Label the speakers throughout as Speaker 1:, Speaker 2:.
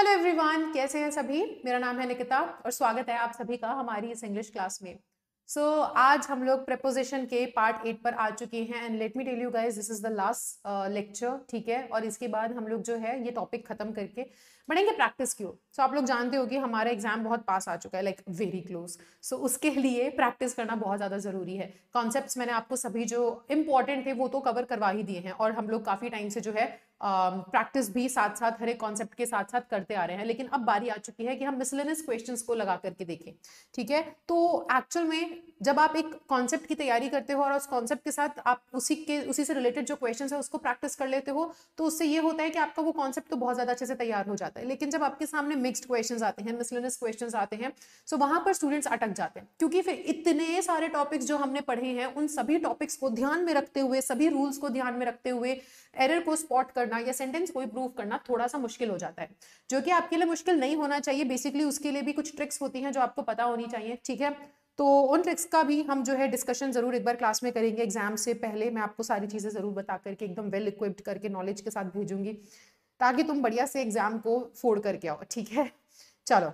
Speaker 1: Hello everyone कैसे हैं सभी मेरा नाम है निकिता और स्वागत है आप सभी का हमारी इस इंग्लिश क्लास में सो so, आज हम लोग प्रपोजिशन के पार्ट एट पर आ चुके हैं and let me tell you guys this is the last lecture ठीक है और इसके बाद हम लोग जो है ये टॉपिक खत्म करके बढ़ेंगे प्रैक्टिस की ओर सो आप लोग जानते हो कि हमारा एग्जाम बहुत पास आ चुका है लाइक वेरी क्लोज सो उसके लिए प्रैक्टिस करना बहुत ज़्यादा ज़रूरी है कॉन्सेप्ट मैंने आपको सभी जो इंपॉर्टेंट थे वो तो कवर करवा ही दिए हैं और हम लोग काफ़ी टाइम से जो है प्रैक्टिस um, भी साथ साथ हर एक कॉन्सेप्ट के साथ साथ करते आ रहे हैं लेकिन अब बारी आ चुकी है कि हम मिसलेनियस क्वेश्चन को लगा करके देखें ठीक है तो एक्चुअल में जब आप एक कॉन्सेप्ट की तैयारी करते हो और उस कॉन्सेप्ट के साथ आप उसी के उसी से रिलेटेड जो क्वेश्चन है उसको प्रैक्टिस कर लेते हो तो उससे ये होता है कि आपका वो कॉन्सेप्ट तो बहुत ज़्यादा अच्छे से तैयार हो जाता है जाता है लेकिन जब आपके सामने मिक्सड क्वेश्चन आते हैं मिसलिनस क्वेश्चन आते हैं सो so वहाँ पर स्टूडेंट्स अटक जाते हैं क्योंकि फिर इतने सारे टॉपिक्स जो हमने पढ़े हैं उन सभी टॉपिक्स को ध्यान में रखते हुए सभी रूल्स को ध्यान में रखते हुए एरर को स्पॉट करना या सेंटेंस को इम्प्रूव करना थोड़ा सा मुश्किल हो जाता है जो कि आपके लिए मुश्किल नहीं होना चाहिए बेसिकली उसके लिए भी कुछ ट्रिक्स होती हैं जो आपको पता होनी चाहिए ठीक है तो उन ट्रिक्स का भी हम जो है डिस्कशन ज़रूर एक बार क्लास में करेंगे एग्जाम से पहले मैं आपको सारी चीज़ें ज़रूर बता करके एकदम वेल इक्विप्ड करके नॉलेज के साथ भेजूंगी ताकि तुम बढ़िया से एग्ज़ाम को फोड़ करके आओ ठीक है चलो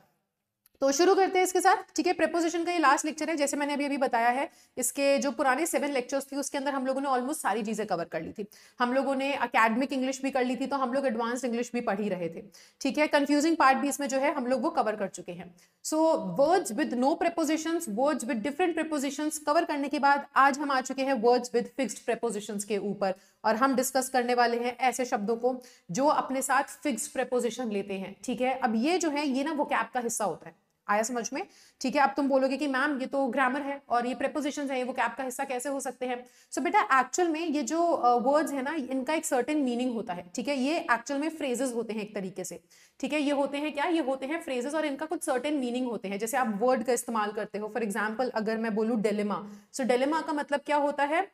Speaker 1: तो शुरू करते हैं इसके साथ ठीक है प्रेपोजिशन का ये लास्ट लेक्चर है जैसे मैंने अभी अभी बताया है इसके जो पुराने सेवन लेक्चर्स थी उसके अंदर हम लोगों ने ऑलमोस्ट सारी चीज़ें कवर कर ली थी हम लोगों ने अकेडमिक इंग्लिश भी कर ली थी तो हम लोग एडवांस इंग्लिश भी पढ़ ही रहे थे ठीक है कन्फ्यूजिंग पार्ट भी इसमें जो है हम लोग वो कवर कर चुके हैं so words with no preposition words with different preposition cover करने के बाद आज हम आ चुके हैं वर्ड्स विद फिक्सड प्रपोजिशन के ऊपर और हम डिस्कस करने वाले हैं ऐसे शब्दों को जो अपने साथ फिक्स प्रपोजिशन लेते हैं ठीक है अब ये जो है ये ना वो का हिस्सा होता है आया समझ में ठीक है अब तुम बोलोगे कि मैम ये तो ग्रामर है और ये प्रेपोजिशन है वो कैप का हिस्सा कैसे हो सकते हैं सो so, बेटा एक्चुअल में ये जो वर्ड्स uh, है ना इनका एक सर्टेन मीनिंग होता है ठीक है ये एक्चुअल में फ्रेजेस होते हैं एक तरीके से ठीक है ये होते हैं क्या ये होते हैं फ्रेजेस और इनका कुछ सर्टेन मीनिंग होते हैं जैसे आप वर्ड का इस्तेमाल करते हो फॉर एग्जाम्पल अगर मैं बोलूँ डेलेमा सो डेलेमा का मतलब क्या होता है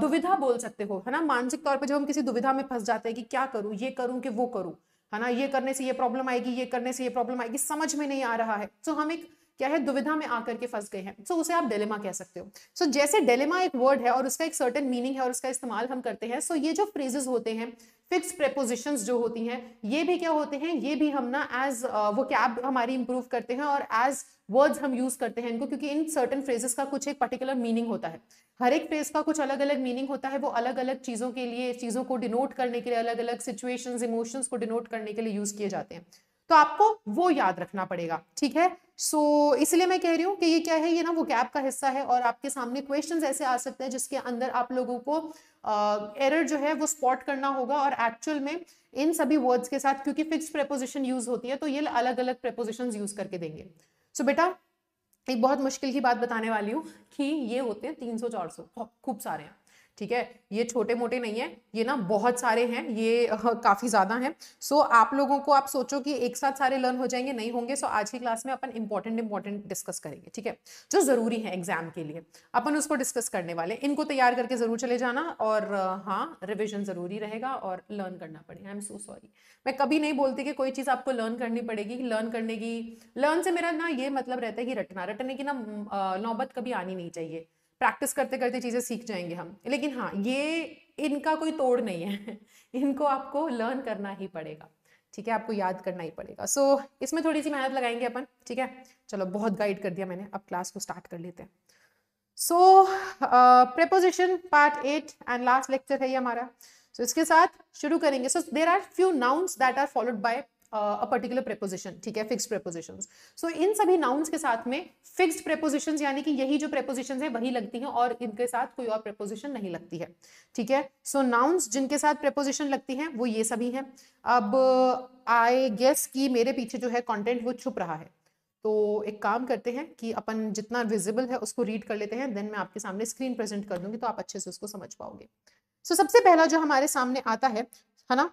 Speaker 1: दुविधा बोल सकते हो है ना मानसिक तौर पर जब हम किसी दुविधा में फंस जाते हैं कि क्या करूँ ये करूँ कि वो करूँ है ना ये करने से ये प्रॉब्लम आएगी ये करने से ये प्रॉब्लम आएगी समझ में नहीं आ रहा है सो so, हम एक क्या है दुविधा में आकर के फंस गए हैं सो so, उसे आप डेलेमा कह सकते हो सो so, जैसे डेलेमा एक वर्ड है और उसका एक सर्टन मीनिंग है और उसका इस्तेमाल हम करते हैं सो so, ये जो फ्रेजेस होते हैं फिक्स प्रेपोजिशंस जो होती हैं ये भी क्या होते हैं ये भी हम ना एज uh, वो कैब हमारी इंप्रूव करते हैं और एज वर्ड्स हम यूज करते हैं इनको क्योंकि इन सर्टन फ्रेजेस का कुछ एक पर्टिकुलर मीनिंग होता है हर एक फ्रेज का कुछ अलग अलग मीनिंग होता है वो अलग अलग चीज़ों के लिए चीज़ों को डिनोट करने के लिए अलग अलग सिचुएशन इमोशंस को डिनोट करने के लिए यूज किए जाते हैं तो आपको वो याद रखना पड़ेगा ठीक है सो so, इसलिए मैं कह रही हूँ कि ये क्या है ये ना वो गैप का हिस्सा है और आपके सामने क्वेश्चंस ऐसे आ सकते हैं जिसके अंदर आप लोगों को एरर uh, जो है वो स्पॉट करना होगा और एक्चुअल में इन सभी वर्ड्स के साथ क्योंकि फिक्स प्रेपोजिशन यूज होती है तो ये अलग अलग प्रेपोजिशन यूज करके देंगे सो so, बेटा एक बहुत मुश्किल की बात बताने वाली हूँ कि ये होते हैं तीन सौ चार सौ खूब सारे हैं ठीक है ये छोटे मोटे नहीं है ये ना बहुत सारे हैं ये काफ़ी ज़्यादा हैं सो so, आप लोगों को आप सोचो कि एक साथ सारे लर्न हो जाएंगे नहीं होंगे सो so, आज की क्लास में अपन इंपॉर्टेंट इंपॉर्टेंट डिस्कस करेंगे ठीक है जो ज़रूरी है एग्जाम के लिए अपन उसको डिस्कस करने वाले इनको तैयार करके ज़रूर चले जाना और हाँ रिविजन ज़रूरी रहेगा और लर्न करना पड़ेगा आई एम सो सॉरी मैं कभी नहीं बोलती कि कोई चीज़ आपको लर्न करनी पड़ेगी लर्न करने की लर्न से मेरा ना ये मतलब रहता है कि रटना रटने की ना नौबत कभी आनी नहीं चाहिए प्रैक्टिस करते करते चीज़ें सीख जाएंगे हम लेकिन हाँ ये इनका कोई तोड़ नहीं है इनको आपको लर्न करना ही पड़ेगा ठीक है आपको याद करना ही पड़ेगा सो so, इसमें थोड़ी सी मेहनत लगाएंगे अपन ठीक है चलो बहुत गाइड कर दिया मैंने अब क्लास को स्टार्ट कर लेते हैं so preposition part eight and last lecture है ये हमारा सो so, इसके साथ शुरू करेंगे so there are few nouns that are followed by a particular preposition ठीक है फिक्स्ड प्रेपोजिशंस सो इन सभी नाउन्स के साथ में फिक्स्ड प्रेपोजिशंस यानी कि यही जो प्रेपोजिशंस है वही लगती हैं और इनके साथ कोई और प्रेपोजिशन नहीं लगती है ठीक है सो so, नाउन्स जिनके साथ प्रेपोजिशन लगती हैं वो ये सभी हैं अब आई गेस कि मेरे पीछे जो है कॉन्टेंट वो छुप रहा है तो एक काम करते हैं कि अपन जितना विजिबल है उसको रीड कर लेते हैं देन मैं आपके सामने स्क्रीन प्रेजेंट कर दूंगी तो आप अच्छे से उसको समझ पाओगे सो so, सबसे पहला जो हमारे सामने आता है है ना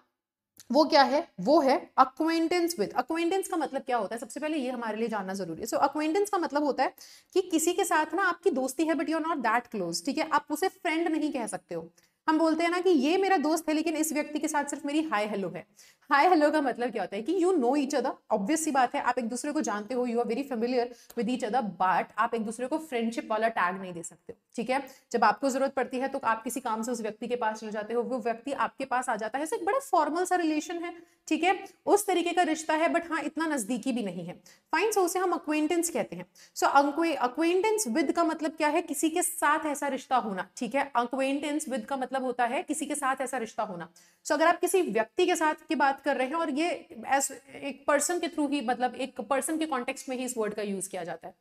Speaker 1: वो क्या है वो है अक्वेंटेंस विद अक्वेंटेंस का मतलब क्या होता है सबसे पहले ये हमारे लिए जानना जरूरी है सो so, अक्वेंटेंस का मतलब होता है कि किसी के साथ ना आपकी दोस्ती है but you are not that close ठीक है आप उसे फ्रेंड नहीं कह सकते हो हम बोलते हैं ना कि ये मेरा दोस्त है लेकिन इस व्यक्ति के साथ सिर्फ मेरी हाई हेलो है हाई हेलो का मतलब क्या होता है कि you know each other obvious सी बात है आप एक दूसरे को जानते हो you are very familiar with each other but आप एक दूसरे को फ्रेंडशिप वाला टैग नहीं दे सकते हो ठीक है जब आपको जरूरत पड़ती है तो आप किसी काम से उस व्यक्ति के पास चले जाते हो वो व्यक्ति आपके पास आ जाता है एक बड़ा फॉर्मल सा रिलेशन है ठीक है उस तरीके का रिश्ता है बट हाँ इतना नजदीकी भी नहीं है फाइन सो उसे हम अक्वेंटेंस कहते हैं सो अक्वेंटेंस विद का मतलब क्या है किसी के साथ ऐसा रिश्ता होना ठीक है अक्वेंटेंस विद का मतलब होता है किसी के साथ ऐसा रिश्ता होना सो so, अगर आप किसी व्यक्ति के साथ की बात बात कर रहे हैं और ये एज एक पर्सन के थ्रू ही मतलब एक पर्सन के कॉन्टेक्स्ट में ही इस वर्ड का यूज किया जाता है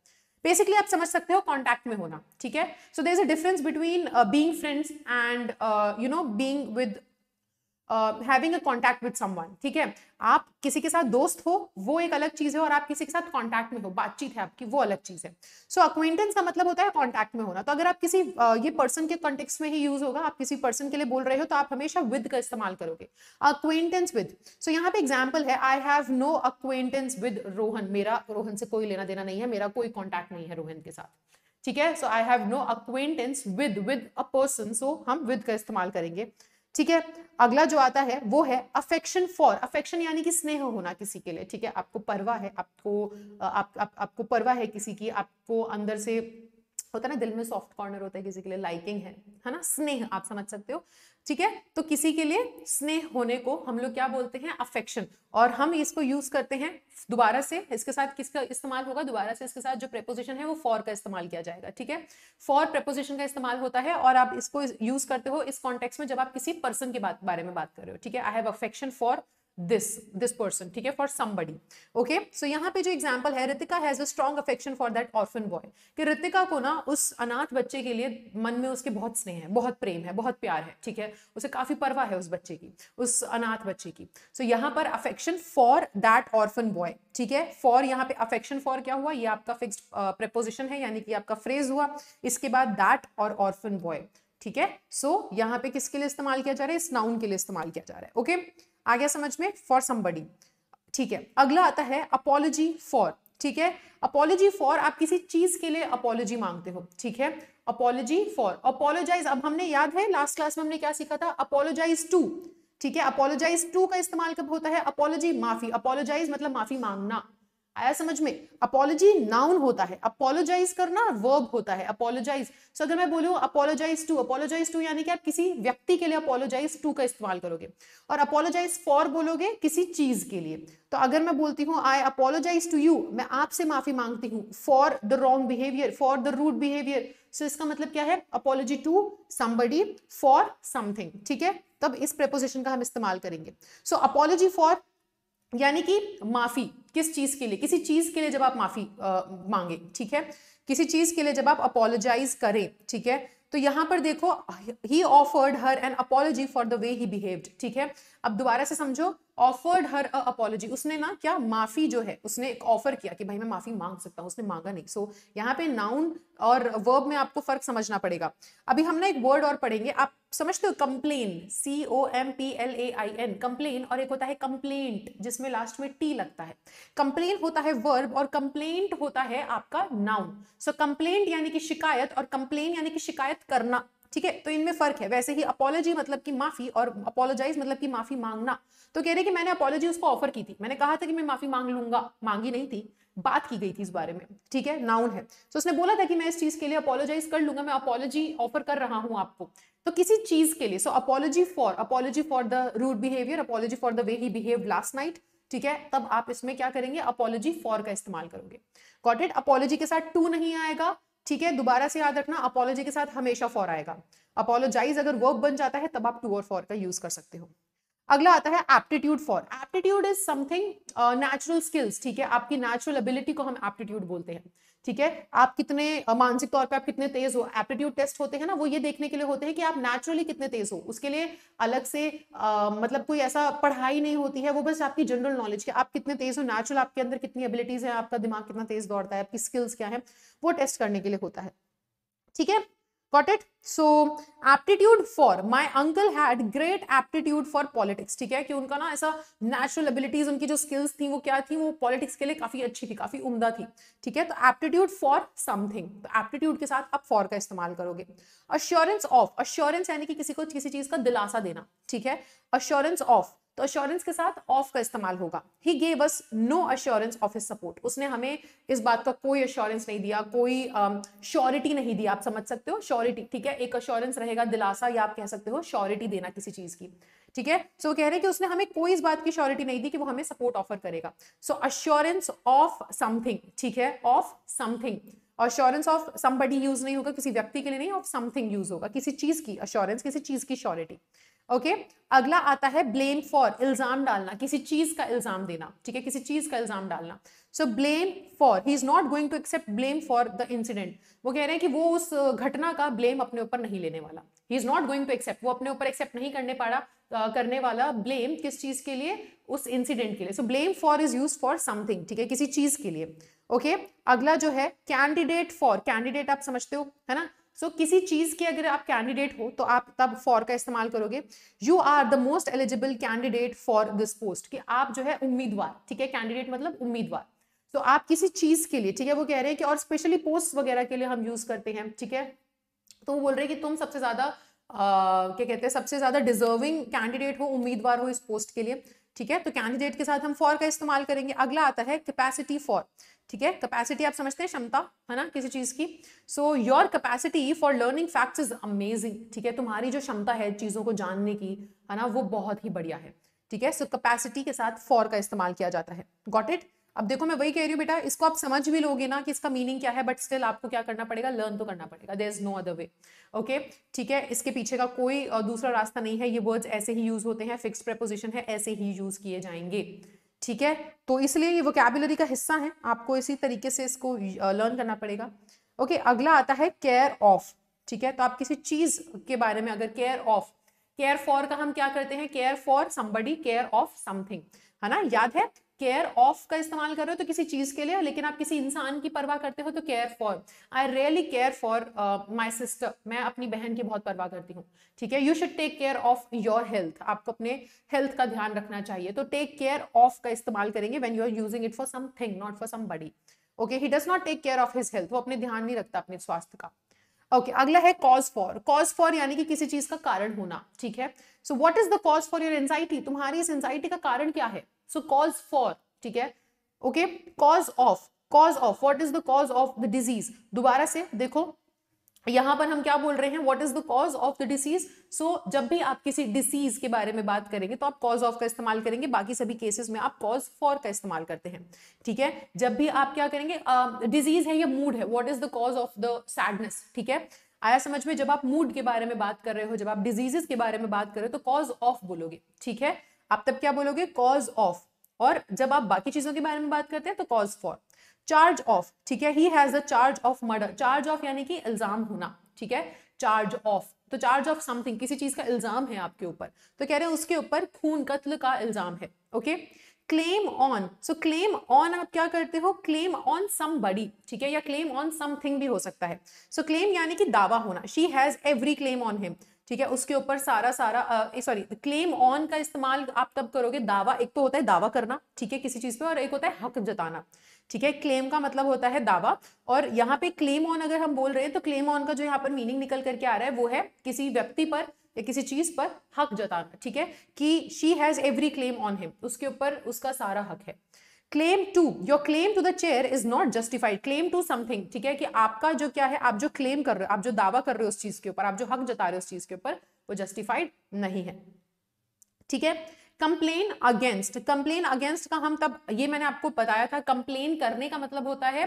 Speaker 1: बेसिकली आप समझ सकते हो कॉन्टैक्ट में होना ठीक है so there is a difference between being friends and you know being with having a contact with someone ठीक है आप किसी के साथ दोस्त हो वो एक अलग चीज़ है और आप किसी के साथ कॉन्टैक्ट में हो बातचीत है आपकी वो अलग चीज़ है सो so, अक्वेंटेंस का मतलब होता है कॉन्टैक्ट में होना तो अगर आप किसी ये पर्सन के कॉन्टेक्स में ही यूज होगा आप किसी पर्सन के लिए बोल रहे हो तो आप हमेशा विद का इस्तेमाल करोगे अक्वेंटेंस विद सो यहाँ पे एग्जाम्पल है I have no acquaintance with Rohan मेरा रोहन से कोई लेना देना नहीं है मेरा कोई कॉन्टैक्ट नहीं है रोहन के साथ ठीक है so I have no acquaintance with with a person so हम विद का इस्तेमाल करेंगे ठीक है अगला जो आता है वो है अफेक्शन फॉर अफेक्शन यानी कि स्नेह होना किसी के लिए ठीक है आपको परवा है आपको आप, आप, आपको परवा है किसी की आपको अंदर से होता है ना दिल में सॉफ्ट कॉर्नर होता है किसी के लिए लाइकिंग है है ना स्नेह आप समझ सकते हो ठीक है तो किसी के लिए स्नेह होने को हम लोग क्या बोलते हैं अफेक्शन और हम इसको यूज करते हैं दोबारा से इसके साथ किसका इस्तेमाल होगा दोबारा से इसके साथ जो प्रेपोजिशन है वो फॉर का इस्तेमाल किया जाएगा ठीक है फॉर प्रेपोजिशन का इस्तेमाल होता है और आप इसको यूज करते हो इस कॉन्टेक्स में जब आप किसी पर्सन के बारे में बात कर रहे हो ठीक है I have affection for this this person ठीक है फॉर समबडी ओके सो यहाँ पे जो एग्जाम्पल है Ritika has a strong affection for that orphan boy कि रितिका को ना उस अनाथ बच्चे के लिए मन में उसके बहुत स्नेह है बहुत प्रेम है बहुत प्यार है ठीक है उसे काफी परवाह है उस बच्चे की उस अनाथ बच्चे की सो so, यहाँ पर affection for that orphan boy ठीक है फॉर यहाँ पे अफेक्शन फॉर क्या हुआ ये आपका फिक्स प्रपोजिशन uh, है यानी कि आपका फ्रेज हुआ इसके बाद दैट और ऑर्फन बॉय ठीक है सो so, यहाँ पे किसके लिए इस्तेमाल किया जा रहा है इस नाउन के लिए इस्तेमाल किया जा रहा है ओके okay? आ गया समझ में फॉर समबडी ठीक है अगला आता है अपोलॉजी फॉर ठीक है अपोलॉजी फॉर आप किसी चीज के लिए अपोलॉजी मांगते हो ठीक है अपोलॉजी फॉर अपोलोजाइज अब हमने याद है लास्ट क्लास में हमने क्या सीखा था अपोलोजाइज टू ठीक है अपोलोजाइज टू का इस्तेमाल कब होता है अपोलॉजी माफी अपोलोजाइज मतलब माफी मांगना आया समझ में अपोलॉजी नाउन होता है अपोलोजाइज करना वर्ब होता है अपोलोजाइज सो so, अगर मैं बोलूँ अपोलोजाइज टू अपोलोजाइज टू यानी कि आप किसी व्यक्ति के लिए अपोलोजाइज टू का इस्तेमाल करोगे और अपोलोजाइज फॉर बोलोगे किसी चीज के लिए तो अगर मैं बोलती हूँ आई अपोलोजाइज टू यू मैं आपसे माफी मांगती हूँ for the wrong behaviour for the rude behaviour so इसका मतलब क्या है apology to somebody for something ठीक है तब इस प्रेपोजिशन का हम इस्तेमाल करेंगे सो अपोलॉजी फॉर यानी कि माफ़ी किस चीज़ के लिए किसी चीज़ के लिए जब आप माफ़ी मांगे ठीक है किसी चीज़ के लिए जब आप अपोलोजाइज करें ठीक है तो यहाँ पर देखो he offered her an apology for the way he behaved ठीक है अब दोबारा से समझो ऑफर्ड हर अ उसने ना क्या माफी जो है उसने एक ऑफर किया कि भाई मैं माफी मांग सकता हूँ उसने मांगा नहीं सो so, यहाँ पे नाउन और वर्ब में आपको फर्क समझना पड़ेगा अभी हम ना एक वर्ड और पढ़ेंगे आप समझते हो complain C O M P L A I N complain और एक होता है कंप्लेंट जिसमें लास्ट में टी लगता है कंप्लेन होता है वर्ब और कंप्लेंट होता है आपका नाउन सो कंप्लेंट यानी कि शिकायत और कंप्लेन यानी कि शिकायत करना ठीक है तो इनमें फर्क है वैसे ही अपोलॉजी मतलब कि माफी और अपोलोजाइज मतलब कि माफी मांगना तो कह रहे कि मैंने अपोलॉजी उसको ऑफर की थी मैंने कहा था कि मैं माफी मांग लूंगा मांगी नहीं थी बात की गई थी इस बारे में ठीक है नाउन है तो उसने बोला था कि मैं इस चीज के लिए अपोलोजाइज कर लूंगा मैं अपोलॉजी ऑफर कर रहा हूं आपको तो किसी चीज के लिए so apology for apology for the rude behaviour apology for the way he behave last night ठीक है तब आप इसमें क्या करेंगे अपोलॉजी फॉर का इस्तेमाल करोगे गॉट इट अपोलॉजी के साथ टू नहीं आएगा ठीक है दोबारा से याद रखना अपोलॉजी के साथ हमेशा फॉर आएगा अपोलोजाइज अगर वर्ब बन जाता है तब आप टू और फॉर का यूज कर सकते हो अगला आता है aptitude for aptitude is something natural skills ठीक है आपकी नेचुरल एबिलिटी को हम एप्टीट्यूड बोलते हैं ठीक है आप कितने मानसिक तौर पे आप कितने तेज हो एप्टीट्यूड टेस्ट होते हैं ना वो ये देखने के लिए होते हैं कि आप नेचुरली कितने तेज हो उसके लिए अलग से आ, मतलब कोई ऐसा पढ़ाई नहीं होती है वो बस आपकी जनरल नॉलेज के आप कितने तेज हो नेचुरल आपके अंदर कितनी एबिलिटीज है आपका दिमाग कितना तेज दौड़ता है आपकी स्किल्स क्या है वो टेस्ट करने के लिए होता है ठीक है got it so aptitude for my uncle had great aptitude for politics ठीक है कि उनका ना ऐसा नेचुरल एबिलिटीज उनकी जो स्किल्स थी वो क्या थी वो पॉलिटिक्स के लिए काफी अच्छी थी काफी उम्दा थी ठीक है तो एप्टीट्यूड फॉर समथिंग तो एप्टीट्यूड के साथ आप फॉर का इस्तेमाल करोगे अश्योरेंस ऑफ अश्योरेंस यानी कि किसी को किसी चीज का दिलासा देना ठीक है अश्योरेंस ऑफ तो अश्योरेंस के साथ ऑफ का इस्तेमाल होगा he gave us no assurance of his support उसने हमें इस बात का कोई अश्योरेंस नहीं दिया कोई श्योरिटी um, uh, नहीं दी आप समझ सकते हो श्योरिटी ठीक है एक अश्योरेंस रहेगा दिलासा या आप कह सकते हो श्योरिटी देना किसी चीज की ठीक है सो कह रहे हैं कि उसने हमें कोई इस बात की श्योरिटी नहीं दी कि वो हमें सपोर्ट ऑफर करेगा सो अश्योरेंस ऑफ समथिंग ठीक है of something assurance of somebody use नहीं होगा किसी व्यक्ति के लिए नहीं ऑफ समथिंग यूज होगा किसी चीज की अश्योरेंस किसी चीज की श्योरिटी ओके अगला आता है ब्लेम फॉर इल्ज़ाम डालना किसी चीज़ का इल्ज़ाम देना ठीक है किसी चीज़ का इल्ज़ाम डालना so blame for he is not going to accept blame for the incident वो कह रहे हैं कि वो उस घटना का ब्लेम अपने ऊपर नहीं लेने वाला he is not going to accept वो अपने ऊपर एक्सेप्ट नहीं करने रहा करने वाला ब्लेम किस चीज़ के लिए उस इंसिडेंट के लिए so blame for is use for something ठीक है किसी चीज़ के लिए ओके okay? अगला जो है कैंडिडेट फॉर कैंडिडेट आप समझते हो है ना सो so, किसी चीज़ के अगर आप कैंडिडेट हो तो आप तब फॉर का इस्तेमाल करोगे you are the most eligible candidate for this post कि आप जो है उम्मीदवार ठीक है कैंडिडेट मतलब उम्मीदवार तो so, आप किसी चीज़ के लिए ठीक है वो कह रहे हैं कि और स्पेशली पोस्ट वगैरह के लिए हम यूज़ करते हैं ठीक है तो वो बोल रहे हैं कि तुम सबसे ज़्यादा क्या कहते हैं सबसे ज़्यादा डिजर्विंग कैंडिडेट हो उम्मीदवार हो इस पोस्ट के लिए ठीक है तो कैंडिडेट के साथ हम फॉर का इस्तेमाल करेंगे अगला आता है कैपेसिटी फॉर ठीक है कैपेसिटी आप समझते हैं क्षमता है ना किसी चीज़ की so your capacity for learning facts is amazing ठीक है तुम्हारी जो क्षमता है चीज़ों को जानने की है ना वो बहुत ही बढ़िया है ठीक है सो कैपेसिटी के साथ फॉर का इस्तेमाल किया जाता है गॉट इट अब देखो मैं वही कह रही हूँ बेटा इसको आप समझ भी लोगे ना कि इसका मीनिंग क्या है बट स्टिल आपको क्या करना पड़ेगा लर्न तो करना पड़ेगा there is no other way okay ठीक है इसके पीछे का कोई दूसरा रास्ता नहीं है ये वर्ड्स ऐसे ही यूज होते हैं फिक्स प्रपोजिशन है ऐसे ही यूज किए जाएंगे ठीक है तो इसलिए ये वोकेबुलरी का हिस्सा है आपको इसी तरीके से इसको लर्न करना पड़ेगा ओके okay, अगला आता है केयर ऑफ ठीक है तो आप किसी चीज के बारे में अगर केयर ऑफ केयर फॉर का हम क्या करते हैं care for somebody care of something है ना याद है केयर ऑफ का इस्तेमाल कर रहे हो तो किसी चीज के लिए लेकिन आप किसी इंसान की परवाह करते हो तो care for I really care for my sister मैं अपनी बहन की बहुत परवाह करती हूँ ठीक है you should take care of your health आपको अपने हेल्थ का ध्यान रखना चाहिए तो टेक केयर ऑफ का इस्तेमाल करेंगे when you are using it for something not for somebody okay he does not take care of his health वो अपने ध्यान नहीं रखता अपने स्वास्थ्य का ओके okay, अगला है कॉज फॉर कॉज फॉर यानी कि किसी चीज का कारण होना ठीक है so what is the cause for your anxiety तुम्हारी इस एंजाइटी का कारण क्या है सो कॉज फॉर ठीक है okay cause of cause of what is the cause of the disease दोबारा से देखो यहां पर हम क्या बोल रहे हैं what is the cause of the disease so जब भी आप किसी डिसीज के बारे में बात करेंगे तो आप कॉज ऑफ का इस्तेमाल करेंगे बाकी सभी केसेस में आप कॉज फॉर का इस्तेमाल करते हैं ठीक है जब भी आप क्या करेंगे डिजीज uh, है या मूड है what is the cause of the sadness ठीक है आया समझ में जब आप मूड के बारे में बात कर रहे हो जब आप डिजीजेस के बारे में बात कर रहे हो तो कॉज ऑफ बोलोगे ठीक है आप तब क्या बोलोगे कॉज ऑफ और जब आप बाकी चीजों के बारे में बात करते हैं तो कॉज फॉर चार्ज ऑफ ठीक है he has a charge of murder charge of यानी कि इल्जाम होना ठीक है चार्ज ऑफ तो चार्ज ऑफ समथिंग किसी चीज का इल्जाम है आपके ऊपर तो कह रहे हैं उसके ऊपर खून कत्ल का इल्जाम है okay claim on so claim on आप क्या करते हो क्लेम ऑन सम बडी ठीक है या क्लेम ऑन समथिंग भी हो सकता है सो so, क्लेम यानी कि दावा होना she has every claim on him ठीक है उसके ऊपर सारा सारा सॉरी क्लेम ऑन का इस्तेमाल आप तब करोगे दावा एक तो होता है दावा करना ठीक है किसी चीज़ पे और एक होता है हक जताना ठीक है क्लेम का मतलब होता है दावा और यहाँ पे क्लेम ऑन अगर हम बोल रहे हैं तो क्लेम ऑन का जो यहाँ पर मीनिंग निकल करके आ रहा है वो है किसी व्यक्ति पर या किसी चीज पर हक जताना ठीक है कि she has every claim on him उसके ऊपर उसका सारा हक है claim to your claim to the chair is not justified claim to something ठीक है कि आपका जो क्या है आप जो क्लेम कर रहे हो आप जो दावा कर रहे हो उस चीज के ऊपर आप जो हक जता रहे हो उस चीज के ऊपर वो जस्टिफाइड नहीं है ठीक है कंप्लेन अगेंस्ट कंप्लेन अगेंस्ट का हम तब ये मैंने आपको बताया था कंप्लेन करने का मतलब होता है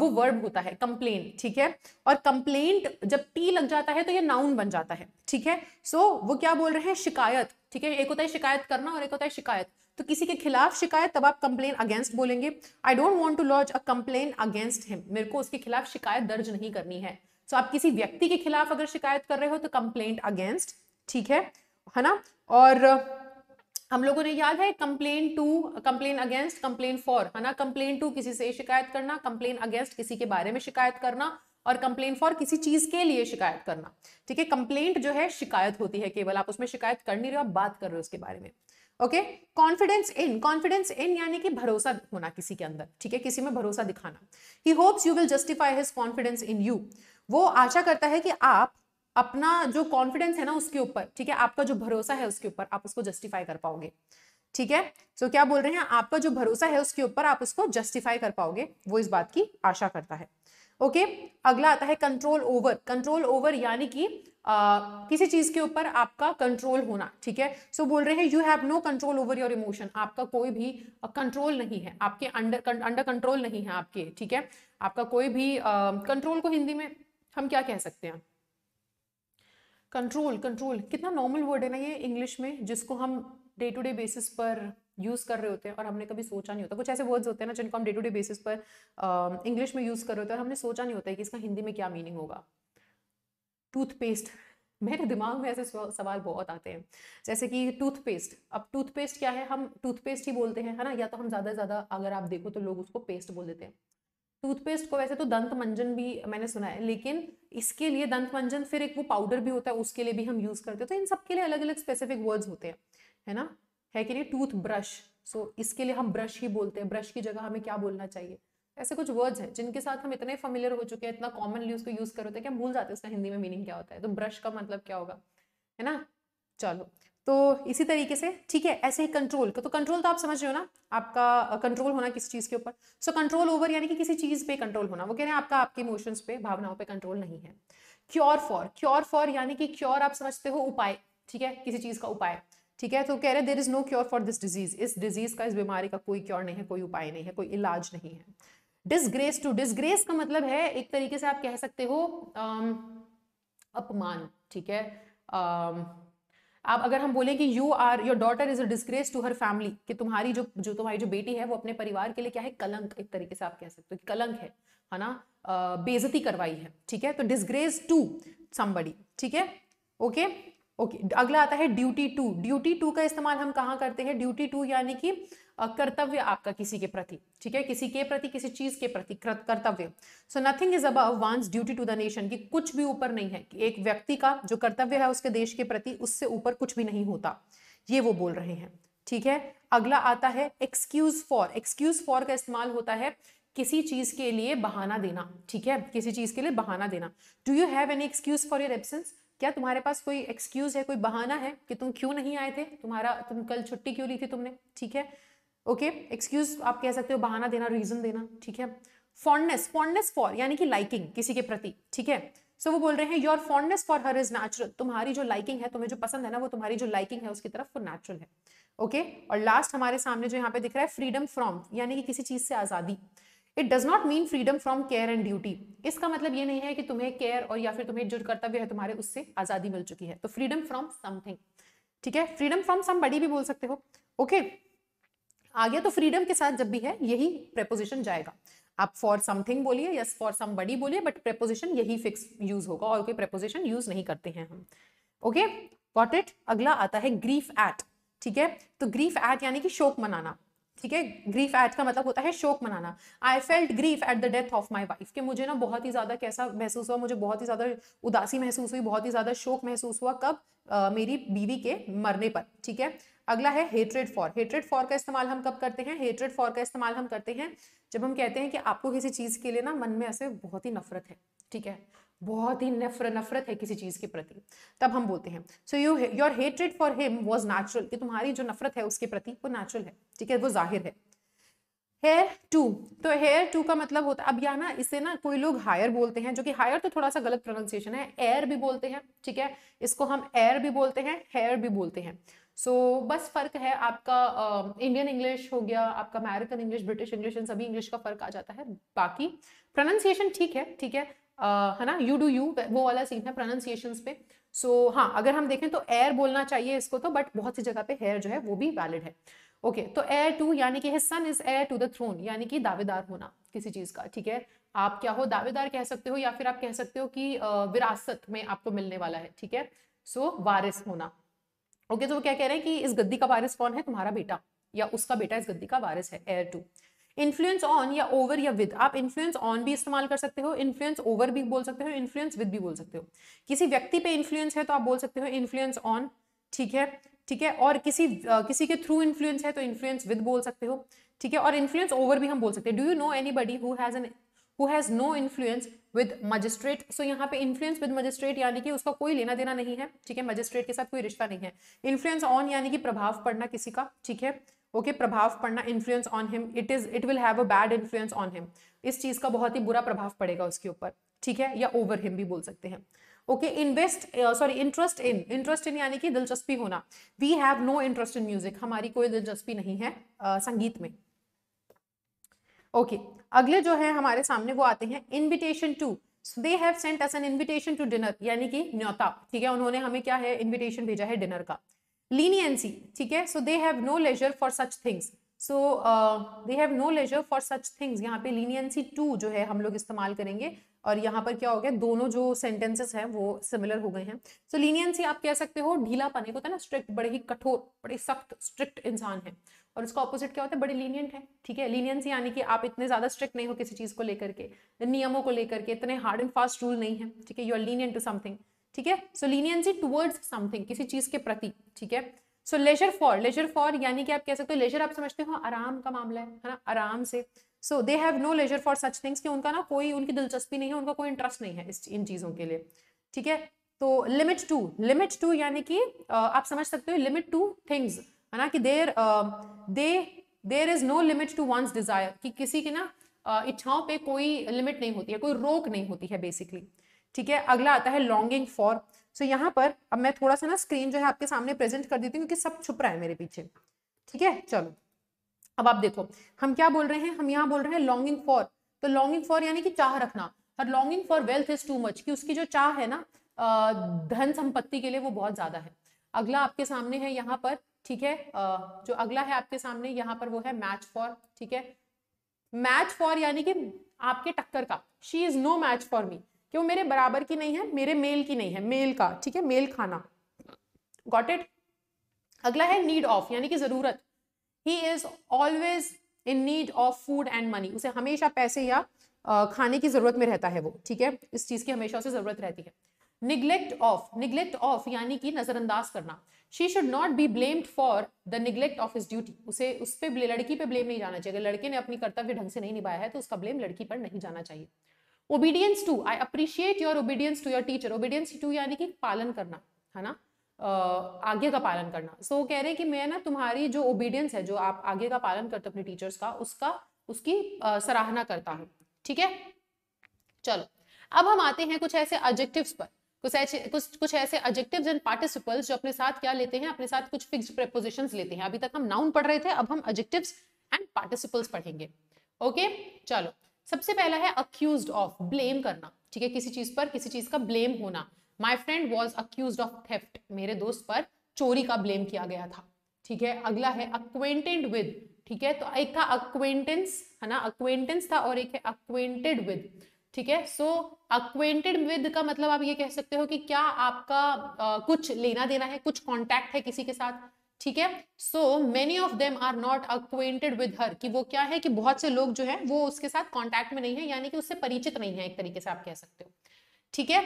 Speaker 1: वो वर्ब होता है कंप्लेन ठीक है और कंप्लेंट जब टी लग जाता है तो ये नाउन बन जाता है ठीक है सो so, वो क्या बोल रहे हैं शिकायत ठीक है एक होता है शिकायत करना और एक होता है शिकायत तो किसी के खिलाफ शिकायत तब आप कंप्लेन अगेंस्ट बोलेंगे I don't want to launch a complain against him मेरे को उसके खिलाफ शिकायत दर्ज नहीं करनी है सो so, आप किसी व्यक्ति के खिलाफ अगर शिकायत कर रहे हो तो कंप्लेंट अगेंस्ट ठीक है है ना और हम लोगों ने याद है complain to complain against complain for है ना कंप्लेन टू किसी से शिकायत करना कंप्लेन अगेंस्ट किसी के बारे में शिकायत करना और कंप्लेन फॉर किसी चीज के लिए शिकायत करना ठीक है कंप्लेंट जो है शिकायत होती है केवल आप उसमें शिकायत कर नहीं रहे हो आप बात कर रहे हो उसके बारे में okay confidence in confidence in यानी कि भरोसा होना किसी के अंदर ठीक है किसी में भरोसा दिखाना he hopes you will justify his confidence in you वो आशा करता है कि आप अपना जो कॉन्फिडेंस है ना उसके ऊपर ठीक है आपका जो भरोसा है उसके ऊपर आप उसको जस्टिफाई कर पाओगे ठीक है सो so, क्या बोल रहे हैं आपका जो भरोसा है उसके ऊपर आप उसको जस्टिफाई कर पाओगे वो इस बात की आशा करता है ओके अगला आता है कंट्रोल ओवर कंट्रोल ओवर यानी कि आ, किसी चीज के ऊपर आपका कंट्रोल होना ठीक है सो so, बोल रहे हैं you have no control over your emotion आपका कोई भी कंट्रोल नहीं है आपके अंडर अंडर कंट्रोल नहीं है आपके ठीक है आपका कोई भी कंट्रोल को हिंदी में हम क्या कह सकते हैं कंट्रोल कंट्रोल कितना नॉर्मल वर्ड है ना ये इंग्लिश में जिसको हम डे टू डे बेसिस पर यूज़ कर रहे होते हैं और हमने कभी सोचा नहीं होता कुछ ऐसे वर्ड्स होते हैं ना जिनको हम डे टू डे बेसिस पर इंग्लिश में यूज़ कर रहे होते हैं और हमने सोचा नहीं होता है कि इसका हिंदी में क्या मीनिंग होगा टूथपेस्ट मेरे दिमाग में ऐसे सवाल बहुत आते हैं जैसे कि टूथपेस्ट अब टूथपेस्ट क्या है हम टूथपेस्ट ही बोलते हैं है ना या तो हम ज़्यादा से ज़्यादा अगर आप देखो तो लोग उसको पेस्ट बोल देते हैं टूथपेस्ट को वैसे तो दंत मंजन भी मैंने सुना है लेकिन इसके लिए दंत मंजन फिर एक वो पाउडर भी होता है उसके लिए भी हम यूज करते हैं तो इन सब के लिए अलग अलग स्पेसिफिक वर्ड्स होते हैं है ना है कि नहीं टूथ ब्रश सो so, इसके लिए हम ब्रश ही बोलते हैं ब्रश की जगह हमें क्या बोलना चाहिए ऐसे कुछ वर्ड्स हैं जिनके साथ हम इतने फेमिलियर हो चुके हैं इतना कॉमनली उसको यूज करते हैं कि हम भूल जाते हैं उसका हिंदी में मीनिंग क्या होता है तो ब्रश का मतलब क्या होगा है ना चलो तो इसी तरीके से ठीक है ऐसे ही कंट्रोल तो कंट्रोल तो आप समझ रहे हो ना आपका कंट्रोल होना किसी चीज़ के ऊपर सो कंट्रोल ओवर यानी कि किसी चीज़ पे कंट्रोल होना वो कह रहे हैं आपका आपके इमोशंस पे भावनाओं पे कंट्रोल नहीं है क्योर फॉर क्योर फॉर यानी कि क्योर आप समझते हो उपाय ठीक है किसी चीज़ का उपाय ठीक है तो कह रहे हैं there is no cure for this disease इस डिजीज़ का इस बीमारी का कोई क्योर नहीं है कोई उपाय नहीं है कोई इलाज नहीं है डिसग्रेस टू डिसग्रेस का मतलब है एक तरीके से आप कह सकते हो अपमान ठीक है आप अगर हम बोलें कि you are your daughter is a disgrace to her family कि तुम्हारी जो जो तुम्हारी जो बेटी है वो अपने परिवार के लिए क्या है कलंक एक तरीके से आप कह सकते हो कलंक है है ना बेजती करवाई है ठीक है तो डिस्ग्रेस टू समबडी ठीक है ओके ओके अगला आता है ड्यूटी टू ड्यूटी टू का इस्तेमाल हम कहाँ करते हैं ड्यूटी टू यानी कि कर्तव्य आपका किसी के प्रति ठीक है किसी के प्रति किसी चीज के प्रति कर्तव्य so nothing is above one's duty to the nation कि कुछ भी ऊपर नहीं है एक व्यक्ति का जो कर्तव्य है उसके देश के प्रति उससे ऊपर कुछ भी नहीं होता ये वो बोल रहे हैं ठीक है अगला आता है एक्सक्यूज फॉर एक्सक्यूज फॉर का इस्तेमाल होता है किसी चीज के लिए बहाना देना ठीक है किसी चीज के लिए बहाना देना do you have any excuse for your absence क्या तुम्हारे पास कोई एक्सक्यूज है कोई बहाना है कि तुम क्यों नहीं आए थे तुम्हारा तुम कल छुट्टी क्यों ली थी तुमने ठीक है ओके okay? एक्सक्यूज आप कह सकते हो बहाना देना रीजन देना ठीक है फॉन्डनेस फॉन्डनेस फॉर यानी कि लाइकिंग किसी के प्रति ठीक है सो so, वो बोल रहे हैं your fondness for her is natural तुम्हारी जो लाइकिंग है तुम्हें जो पसंद है ना वो तुम्हारी जो लाइकिंग है उसकी तरफ वो नेचुरल है ओके okay? और लास्ट हमारे सामने जो यहाँ पे दिख रहा है फ्रीडम फ्रॉम यानी कि किसी चीज से आजादी it does not mean freedom from care and duty इसका मतलब ये नहीं है कि तुम्हें केयर और या फिर तुम्हें जो कर्तव्य है तुम्हारे उससे आजादी मिल चुकी है तो फ्रीडम फ्रॉम समथिंग ठीक है फ्रीडम फ्रॉम सम भी बोल सकते हो ओके okay? आ गया तो फ्रीडम के साथ जब भी है यही प्रेपोजिशन जाएगा आप फॉर समथिंग बोलिए यस फॉर सम बडी बोलिए बट प्रेपोजिशन यही फिक्स यूज होगा और कोई प्रेपोजिशन यूज नहीं करते हैं हम ओके वॉट इट अगला आता है ग्रीफ एट ठीक है तो ग्रीफ एट यानी कि शोक मनाना ठीक है ग्रीफ एट का मतलब होता है शोक मनाना I felt grief at the death of my wife के मुझे ना बहुत ही ज़्यादा कैसा महसूस हुआ मुझे बहुत ही ज़्यादा उदासी महसूस हुई बहुत ही ज़्यादा शोक महसूस हुआ कब uh, मेरी बीवी के मरने पर ठीक है अगला है हेट्रेड फॉर हेट्रेड फॉर का इस्तेमाल हम कब करते हैं हेट्रेड फॉर का इस्तेमाल हम करते हैं जब हम कहते हैं कि आपको किसी चीज़ के लिए ना मन में ऐसे बहुत ही नफरत है ठीक है बहुत ही नफर नफरत है किसी चीज़ के प्रति तब हम बोलते हैं so you your hatred for him was natural कि तुम्हारी जो नफरत है उसके प्रति वो नेचुरल है ठीक है वो जाहिर है हेयर टू तो हेयर टू का मतलब होता है अब या ना इसे ना कोई लोग हायर बोलते हैं जो कि हायर तो थोड़ा सा गलत प्रोनाउंसिएशन है एयर भी बोलते हैं ठीक है इसको हम एयर भी बोलते हैं हेयर भी बोलते हैं सो so, बस फ़र्क है आपका इंडियन uh, इंग्लिश हो गया आपका अमेरिकन इंग्लिश ब्रिटिश इंग्लिश इन सभी इंग्लिश का फ़र्क आ जाता है बाकी प्रोनाउंसिएशन ठीक है ठीक है uh, है ना यू डू यू वो वाला सीन है प्रोनाउंसिएशन पे सो so, हाँ अगर हम देखें तो एयर बोलना चाहिए इसको तो बट बहुत सी जगह पे हेयर जो है वो भी वैलिड है ओके okay, तो एयर टू यानी कि his son is heir to the throne यानी कि दावेदार होना किसी चीज़ का ठीक है आप क्या हो दावेदार कह सकते हो या फिर आप कह सकते हो कि विरासत में आपको मिलने वाला है ठीक है सो so, वारिस होना ओके तो वो क्या कह रहे हैं कि इस गद्दी का वारिस कौन है तुम्हारा बेटा या उसका बेटा इस गद्दी का वारिस है एयर टू इन्फ्लुएंस ऑन या ओवर या विद आप इन्फ्लुएंस ऑन भी इस्तेमाल कर सकते हो इन्फ्लुएंस ओवर भी बोल सकते हो इन्फ्लुएंस विद भी बोल सकते हो किसी व्यक्ति पे इन्फ्लुएंस है तो आप बोल सकते हो इन्फ्लुएंस ऑन ठीक है ठीक है और किसी किसी के थ्रू इन्फ्लुएंस है तो इन्फ्लुएंस विद बोल सकते हो ठीक है और इन्फ्लुएंस ओवर भी हम बोल सकते हैं do you know anybody who has an who has no influence with magistrate so यहाँ पे इन्फ्लुएंस विद मजिस्ट्रेट यानी कि उसका कोई लेना देना नहीं है ठीक है मजिस्ट्रेट के साथ कोई रिश्ता नहीं है इन्फ्लुएंस ऑन यानी कि प्रभाव पड़ना किसी का ठीक है ओके okay, प्रभाव पड़ना influence on him it is it will have a bad influence on him इस चीज का बहुत ही बुरा प्रभाव पड़ेगा उसके ऊपर ठीक है या ओवर हिम भी बोल सकते हैं okay invest sorry interest in interest in यानी कि दिलचस्पी होना we have no interest in music हमारी कोई दिलचस्पी नहीं है uh, संगीत में ओके अगले जो है हमारे सामने वो आते हैं invitation to they have sent us an invitation to dinner यानी कि न्योता ठीक है उन्होंने हमें क्या है इन्विटेशन भेजा है डिनर का लीनियंसी ठीक है so they have no leisure for such things so they have no leisure for such things यहाँ पे लीनियंसी टू जो है हम लोग इस्तेमाल करेंगे और यहाँ पर क्या हो गया दोनों जो सेंटेंसेस हैं वो सिमिलर हो गए हैं सो so, लीनियंसी आप कह सकते हो ढीला पाने को तो ना स्ट्रिक्ट बड़े ही कठोर बड़े सख्त स्ट्रिक्ट इंसान है और उसका ऑपोजिट क्या होता है बड़े लीनियंट है ठीक है लीनियंस यानी कि आप इतने ज़्यादा स्ट्रिक्ट नहीं हो किसी चीज़ को लेकर के नियमों को लेकर के इतने हार्ड एंड फास्ट रूल नहीं है ठीक है you are lenient to something ठीक है सो लीनियंसी टूवर्ड्स समथिंग किसी चीज़ के प्रति ठीक है so leisure for leisure for यानी कि आप कह सकते हो लेजर आप समझते हो आराम का मामला है है ना आराम से so they have no leisure for such things कि उनका ना कोई उनकी दिलचस्पी नहीं है उनका कोई इंटरेस्ट नहीं है इस इन चीज़ों के लिए ठीक है तो लिमिट टू लिमिट टू यानी कि आप समझ सकते हो लिमिट टू थिंग्स है ना कि there they there is no limit to one's desire कि किसी की ना uh, इच्छाओं पे कोई लिमिट नहीं होती है कोई रोक नहीं होती है बेसिकली ठीक है अगला आता है लॉन्गिंग फॉर सो यहाँ पर अब मैं थोड़ा सा ना स्क्रीन जो है आपके सामने प्रेजेंट कर देती हूँ क्योंकि सब छुप रहा है मेरे पीछे ठीक है चलो अब आप देखो हम क्या बोल रहे हैं हम यहाँ बोल रहे हैं लॉन्गिंग फॉर तो लॉन्गिंग फॉर यानी कि चाह रखना और longing for wealth is too much कि उसकी जो चाह है ना uh, धन संपत्ति के लिए वो बहुत ज्यादा है अगला आपके सामने है यहाँ पर ठीक है जो अगला है आपके सामने यहाँ पर वो है मैच फॉर ठीक है मैच फॉर यानी कि आपके टक्कर का she is no match for me कि वो मेरे बराबर की नहीं है मेरे मेल की नहीं है मेल का ठीक है मेल खाना गॉट इट अगला है नीड ऑफ यानी कि जरूरत he is always in need of food and money उसे हमेशा पैसे या खाने की जरूरत में रहता है वो ठीक है इस चीज की हमेशा उसे जरूरत रहती है निग्लेक्ट ऑफ निग्लेक्ट ऑफ यानी कि नजरअंदाज करना she should not be blamed for the neglect of his duty उसे उस पर लड़की पे ब्लेम नहीं जाना चाहिए अगर लड़के ने अपनी कर्तव्य ढंग से नहीं निभाया है तो उसका ब्लेम लड़की पर नहीं जाना चाहिए obedience to I appreciate your obedience to your teacher obedience to यानी कि पालन करना है ना आगे का पालन करना सो so, कह रहे हैं कि मैं ना तुम्हारी जो ओबीडियंस है जो आप आगे का पालन करते हो अपने टीचर्स का उसका उसकी सराहना करता हूँ ठीक है चलो अब हम आते हैं कुछ ऐसे एडजेक्टिव्स पर कुछ ऐसे कुछ कुछ ऐसे एडजेक्टिव्स एंड पार्टिसिपल्स जो अपने साथ क्या लेते हैं अपने साथ कुछ फिक्स्ड प्रेपोजिशन लेते हैं अभी तक हम नाउन पढ़ रहे थे अब हम एडजेक्टिव्स एंड पार्टिसिपल्स पढ़ेंगे ओके चलो सबसे पहला है अक्यूज ऑफ ब्लेम करना ठीक है किसी चीज पर किसी चीज का ब्लेम होना my friend was accuse of theft मेरे दोस्त पर चोरी का ब्लेम किया गया था ठीक है अगला है अक्वेंटेड विद ठीक है तो एक था अक्वेंटेंस है ना अक्वेंटेंस था और एक है अक्वेंटेड विद ठीक है सो अक्वेंटेड विद का मतलब आप ये कह सकते हो कि क्या आपका आ, कुछ लेना देना है कुछ कॉन्टैक्ट है किसी के साथ ठीक है so many of them are not acquainted with her कि वो क्या है कि बहुत से लोग जो है वो उसके साथ कॉन्टैक्ट में नहीं है यानी कि उससे परिचित नहीं है एक तरीके से आप कह सकते हो ठीक है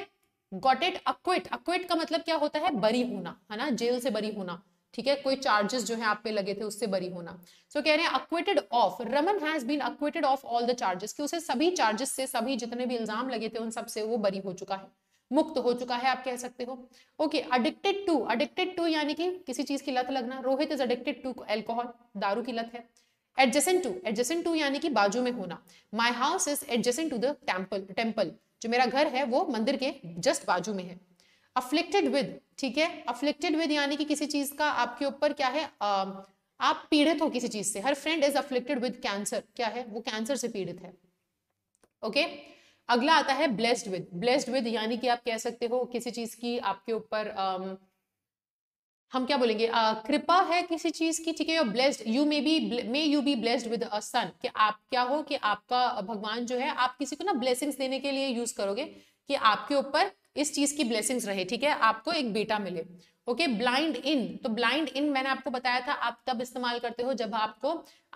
Speaker 1: गॉट इट अक्विट अक्विट का मतलब क्या होता है बरी होना है ना जेल से बरी होना ठीक है कोई चार्जेस जो है आप पे लगे थे उससे बरी होना सो so, कह रहे हैं acquitted of Raman has been acquitted of all the charges कि उसे सभी चार्जेस से सभी जितने भी इल्जाम लगे थे उन सब से वो बरी हो चुका है मुक्त हो चुका है आप कह सकते हो okay addicted to addicted to यानी कि किसी चीज की लत लगना Rohit is addicted to alcohol दारू की लत है एडजेसेंट टू एडजेसेंट टू यानी कि बाजू में होना my house is adjacent to the temple temple जो मेरा घर है वो मंदिर के जस्ट बाजू में है अफ्लिक्टेड विद ठीक है अफ्लिक्टेड विद यानी कि किसी चीज का आपके ऊपर क्या है आ, आप पीड़ित हो किसी चीज से her friend is afflicted with cancer क्या है वो कैंसर से पीड़ित है ओके okay? अगला आता है ब्लेस्ड विद ब्लेस्ड विद यानी कि आप कह सकते हो किसी चीज की आपके ऊपर हम क्या बोलेंगे कृपा है किसी चीज की ठीक है you blessed you may be may you be blessed with a son कि आप क्या हो कि आपका भगवान जो है आप किसी को ना ब्लेसिंग्स देने के लिए यूज करोगे कि आपके ऊपर इस चीज की ब्लेसिंग्स रहे ठीक है आपको एक बेटा मिले ओके ब्लाइंड इन तो ब्लाइंड इन मैंने आपको बताया था आप तब इस्तेमाल करते हो जब आपको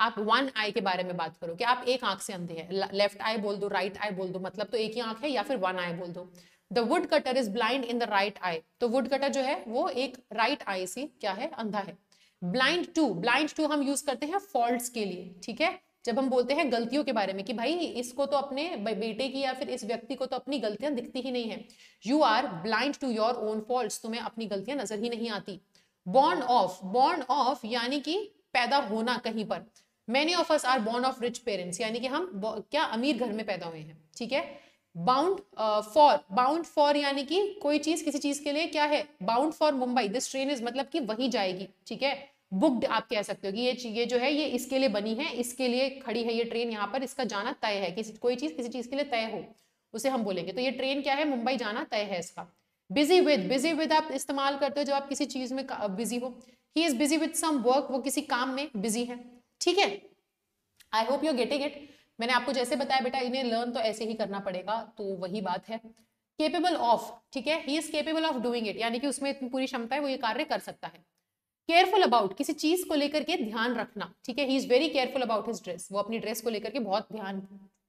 Speaker 1: आप वन आई के बारे में बात करो कि आप एक आंख से अंधे हैं लेफ्ट आई बोल दो राइट आई बोल दो मतलब तो एक ही आंख है या फिर वन आई बोल दो the woodcutter is blind in the right eye तो वुड कटर जो है वो एक राइट आई से क्या है अंधा है ब्लाइंड टू ब्लाइंड टू हम यूज करते हैं फॉल्ट के लिए ठीक है जब हम बोलते हैं गलतियों के बारे में कि भाई इसको तो अपने बेटे की या फिर इस व्यक्ति को तो अपनी गलतियां दिखती ही नहीं है you are blind to your own fault तुम्हें अपनी गलतियां नजर ही नहीं आती बॉर्न ऑफ बॉर्न ऑफ यानी कि पैदा होना कहीं पर many of us are born of rich parents यानी कि हम क्या अमीर घर में पैदा हुए हैं ठीक है बाउंड फॉर बाउंड फॉर यानी कि कोई चीज किसी चीज के लिए क्या है bound for Mumbai this train is मतलब कि वही जाएगी ठीक है बुक्ड आप कह सकते हो कि ये ये जो है ये इसके लिए बनी है इसके लिए खड़ी है ये ट्रेन यहाँ पर इसका जाना तय है किसी कोई चीज़ किसी चीज़ के लिए तय हो उसे हम बोलेंगे तो ये ट्रेन क्या है मुंबई जाना तय है इसका बिजी विद बिजी विद आप इस्तेमाल करते हो जब आप किसी चीज़ में बिजी हो he is busy with some work वो किसी काम में बिजी है ठीक है I hope you getting it मैंने आपको जैसे बताया बेटा इन्हें लर्न तो ऐसे ही करना पड़ेगा तो वही बात है केपेबल ऑफ ठीक है he is capable of doing it यानी कि उसमें इतनी पूरी क्षमता है वो ये कार्य कर सकता है केयरफुल अबाउट किसी चीज को लेकर के ध्यान रखना ठीक है he is very careful about his dress वो अपनी ड्रेस को लेकर के बहुत ध्यान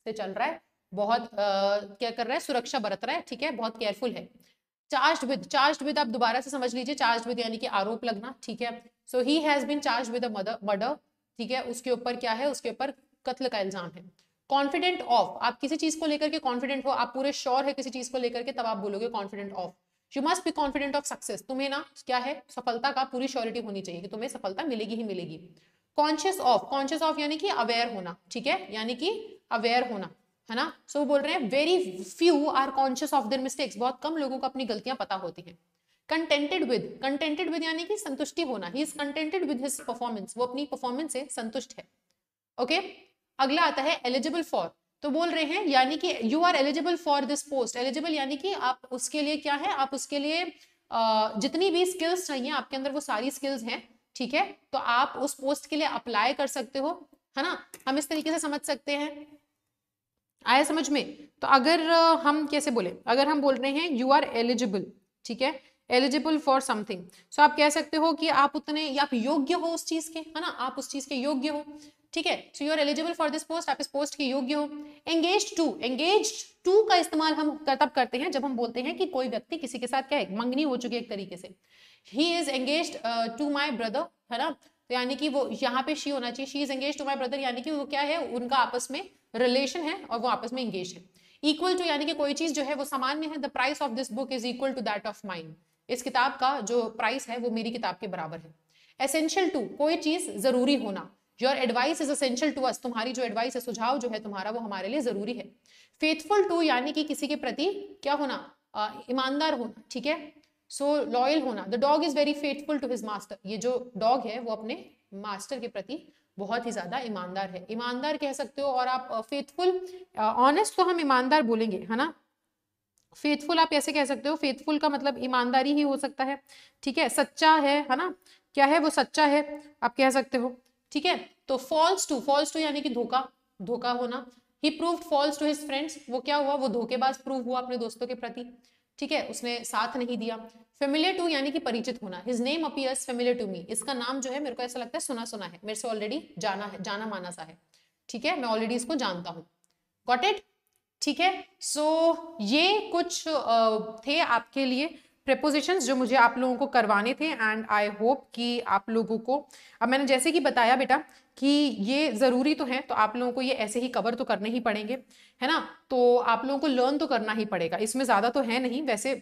Speaker 1: से चल रहा है बहुत uh, क्या कर रहा है सुरक्षा बरत रहा है ठीक है बहुत केयरफुल है चार्ज विद चार्ज विद आप दोबारा से समझ लीजिए चार्ज विद यानी कि आरोप लगना ठीक है so he has been charge with murder ठीक है उसके ऊपर क्या है उसके ऊपर कत्ल का इल्जाम है कॉन्फिडेंट ऑफ आप किसी चीज को लेकर के कॉन्फिडेंट हो आप पूरे श्योर है किसी चीज को लेकर के तब आप बोलोगे confident of you must be confident of success तुम्हें ना क्या है सफलता का पूरी श्योरिटी होनी चाहिए कि तुम्हें सफलता मिलेगी ही मिलेगी कॉन्शियस ऑफ कॉन्शियस ऑफ यानी कि अवेयर होना ठीक है यानी कि अवेयर होना है ना सो so, बोल रहे हैं very few are conscious of their mistakes बहुत कम लोगों को अपनी गलतियां पता होती हैं कंटेंटेड विद कंटेंटेड विद यानी कि संतुष्टि होना he is contented with his performance वो अपनी परफॉर्मेंस से संतुष्ट है ओके okay? अगला आता है एलिजिबल फॉर तो बोल रहे हैं यानी कि you are eligible for this post eligible यानी कि आप उसके लिए क्या है आप उसके लिए जितनी भी स्किल्स चाहिए आपके अंदर वो सारी स्किल्स हैं ठीक है तो आप उस पोस्ट के लिए अप्लाई कर सकते हो है ना हम इस तरीके से समझ सकते हैं आया समझ में तो अगर हम कैसे बोले अगर हम बोल रहे हैं यू आर एलिजिबल ठीक है एलिजिबल फॉर समथिंग सो आप कह सकते हो कि आप उतने आप योग्य हो उस चीज के है ना आप उस चीज के योग्य हो ठीक है so you are eligible for this post आप इस पोस्ट के योग्य हो एंगेज टू एंगेज टू का इस्तेमाल हम तब करते हैं जब हम बोलते हैं कि कोई व्यक्ति किसी के साथ क्या है मंगनी हो चुकी है एक तरीके से he is engage to my brother है ना तो यानी कि वो यहाँ पे शी होना चाहिए she is engage to my brother यानी कि वो क्या है उनका आपस में रिलेशन है और वो आपस में एंगेज है इक्वल टू यानी कि कोई चीज जो है वो सामान्य है the price of this book is equal to that of mine इस किताब का जो प्राइस है वो मेरी किताब के बराबर है एसेंशियल टू कोई चीज जरूरी होना your advice is essential to us तुम्हारी जो एडवाइस है सुझाव जो है तुम्हारा वो हमारे लिए जरूरी है फेथफुल टू यानी कि किसी के प्रति क्या होना ईमानदार होना ठीक है सो लॉयल होना the dog is very faithful to his master ये जो डॉग है वो अपने मास्टर के प्रति बहुत ही ज्यादा ईमानदार है ईमानदार कह सकते हो और आप फेथफुल ऑनेस्ट तो हम ईमानदार बोलेंगे है ना फेथफुल आप ऐसे कह सकते हो फेथफुल का मतलब ईमानदारी ही हो सकता है ठीक है सच्चा है है ना क्या है वो सच्चा है आप कह सकते हो ठीक है तो फॉल्स टू फॉल्स टू यानी कि धोखा धोखा होना he prove false to his friends वो क्या हुआ वो धोखेबाज प्रूव हुआ अपने दोस्तों के प्रति ठीक है उसने साथ नहीं दिया फेमिलियर टू यानी कि परिचित होना his name appears familiar to me इसका नाम जो है मेरे को ऐसा लगता है सुना सुना है मेरे से ऑलरेडी जाना है जाना माना सा है ठीक है मैं ऑलरेडी इसको जानता हूँ गॉट इट ठीक है सो so, ये कुछ थे आपके लिए प्रपोजिशंस जो मुझे आप लोगों को करवाने थे एंड आई होप कि आप लोगों को अब मैंने जैसे कि बताया बेटा कि ये ज़रूरी तो है तो आप लोगों को ये ऐसे ही कवर तो करने ही पड़ेंगे है ना तो आप लोगों को लर्न तो करना ही पड़ेगा इसमें ज़्यादा तो है नहीं वैसे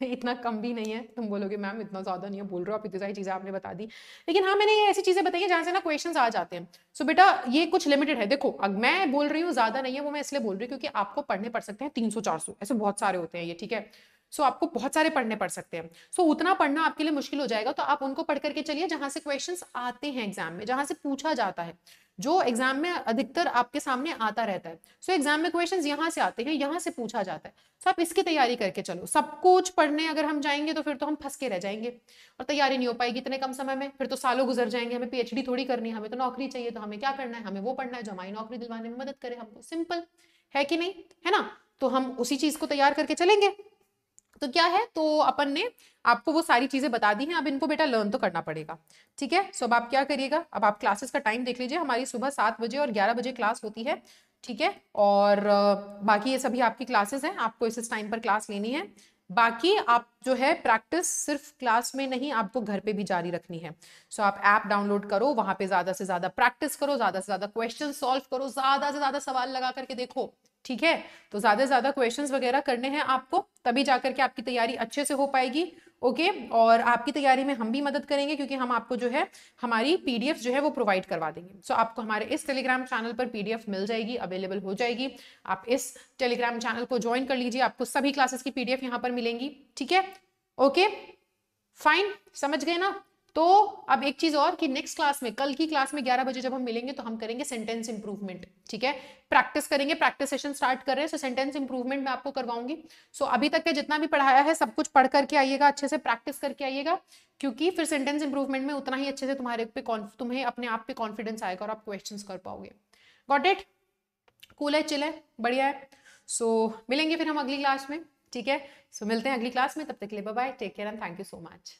Speaker 1: इतना कम भी नहीं है तुम बोलोगे मैम इतना ज़्यादा नहीं है बोल रहे हो आप इतनी सारी चीज़ें आपने बता दी लेकिन हाँ मैंने ये ऐसी चीज़ें बताई हैं जहाँ से ना क्वेश्चन आ जाते हैं सो so, बेटा ये कुछ लिमिटेड है देखो अब मैं बोल रही हूँ ज़्यादा नहीं है वो मैं इसलिए बोल रही हूँ क्योंकि आपको पढ़ने पड़ सकते हैं तीन सौ चार सौ ऐसे बहुत सारे होते हैं ये ठीक है सो आपको बहुत सारे पढ़ने पड़ सकते हैं सो उतना पढ़ना आपके लिए मुश्किल हो जाएगा तो आप उनको पढ़ करके चलिए जहां से क्वेश्चन आते हैं एग्जाम में जहां से पूछा जाता है जो एग्जाम में अधिकतर आपके सामने आता रहता है सो so, एग्जाम में क्वेश्चन यहाँ से आते हैं यहाँ से पूछा जाता है सो so, आप इसकी तैयारी करके चलो सब कुछ पढ़ने अगर हम जाएंगे तो फिर तो हम फंस के रह जाएंगे और तैयारी नहीं हो पाएगी इतने कम समय में फिर तो सालों गुजर जाएंगे हमें पीएचडी थोड़ी करनी है हमें तो नौकरी चाहिए तो हमें क्या करना है हमें वो पढ़ना है जो हमारी नौकरी दिलवाने में मदद करे हमको सिंपल है कि नहीं है ना तो हम उसी चीज को तैयार करके चलेंगे तो क्या है तो अपन ने आपको वो सारी चीज़ें बता दी हैं अब इनको बेटा लर्न तो करना पड़ेगा ठीक है सो अब आप क्या करिएगा अब आप क्लासेस का टाइम देख लीजिए हमारी सुबह सात बजे और ग्यारह बजे क्लास होती है ठीक है और बाकी ये सभी आपकी क्लासेस हैं आपको इस, इस टाइम पर क्लास लेनी है बाकी आप जो है प्रैक्टिस सिर्फ क्लास में नहीं आपको घर पे भी जारी रखनी है सो so, आप ऐप डाउनलोड करो वहां पे ज्यादा से ज्यादा प्रैक्टिस करो ज्यादा से ज्यादा क्वेश्चन सॉल्व करो ज्यादा से ज्यादा सवाल लगा करके देखो ठीक है तो ज़्यादा से ज़्यादा क्वेश्चन वगैरह करने हैं आपको तभी जा करके आपकी तैयारी अच्छे से हो पाएगी ओके और आपकी तैयारी में हम भी मदद करेंगे क्योंकि हम आपको जो है हमारी पीडीएफ जो है वो प्रोवाइड करवा देंगे सो so, आपको हमारे इस टेलीग्राम चैनल पर पीडीएफ मिल जाएगी अवेलेबल हो जाएगी आप इस टेलीग्राम चैनल को ज्वाइन कर लीजिए आपको सभी क्लासेस की पीडीएफ यहाँ पर मिलेंगी ठीक है ओके फाइन समझ गए ना तो अब एक चीज और कि नेक्स्ट क्लास में कल की क्लास में 11 बजे जब हम मिलेंगे तो हम करेंगे सेंटेंस इंप्रूवमेंट ठीक है प्रैक्टिस करेंगे प्रैक्टिस सेशन स्टार्ट कर रहे हैं सो सेंटेंस इंप्रूवमेंट मैं आपको करवाऊंगी सो so, अभी तक के जितना भी पढ़ाया है सब कुछ पढ़ करके आइएगा अच्छे से प्रैक्टिस करके आइएगा क्योंकि फिर सेंटेंस इंप्रूवमेंट में उतना ही अच्छे से तुम्हारे पे तुम्हें अपने आप पे कॉन्फिडेंस आएगा और आप क्वेश्चन कर पाओगे गॉट इट कूल है चिल है बढ़िया है सो so, मिलेंगे फिर हम अगली क्लास में ठीक है सो so, मिलते हैं अगली क्लास में तब तक के लिए bye take care and thank you so much